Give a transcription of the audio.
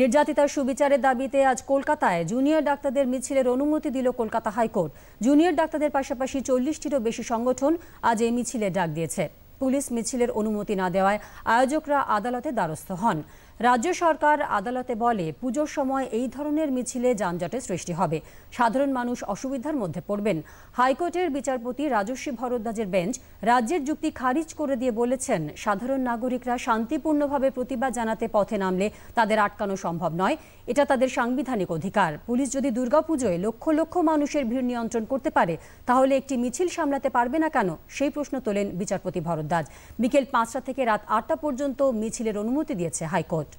নির্যাতিতার সুবিচারের দাবিতে আজ কলকাতায় জুনিয়র ডাক্তারদের মিছিলের অনুমতি দিল কলকাতা হাইকোর্ট জুনিয়র ডাক্তারদের পাশাপাশি চল্লিশটিরও বেশি সংগঠন আজ এই মিছিলে ডাক দিয়েছে পুলিশ মিছিলের অনুমতি না দেওয়ায় আয়োজকরা আদালতে দ্বারস্থ হন রাজ্য সরকার আদালতে বলে পুজোর সময় এই ধরনের মিছিলে যানজটের সৃষ্টি হবে সাধারণ মানুষ অসুবিধার মধ্যে পড়বেন হাইকোর্টের বিচারপতি রাজস্বী ভরদ্বাজের বেঞ্চ রাজ্যের যুক্তি খারিজ করে দিয়ে বলেছেন সাধারণ নাগরিকরা শান্তিপূর্ণভাবে প্রতিবাদ জানাতে পথে নামলে তাদের আটকানো সম্ভব নয় এটা তাদের সাংবিধানিক অধিকার পুলিশ যদি দুর্গাপুজোয় লক্ষ লক্ষ মানুষের ভিড় নিয়ন্ত্রণ করতে পারে তাহলে একটি মিছিল সামলাতে পারবে না কেন সেই প্রশ্ন তোলেন বিচারপতি ভরদ্বাজ শিকদার বিকেল পাঁচটা থেকে রাত আটটা পর্যন্ত মিছিলের অনুমতি দিয়েছে হাইকোর্ট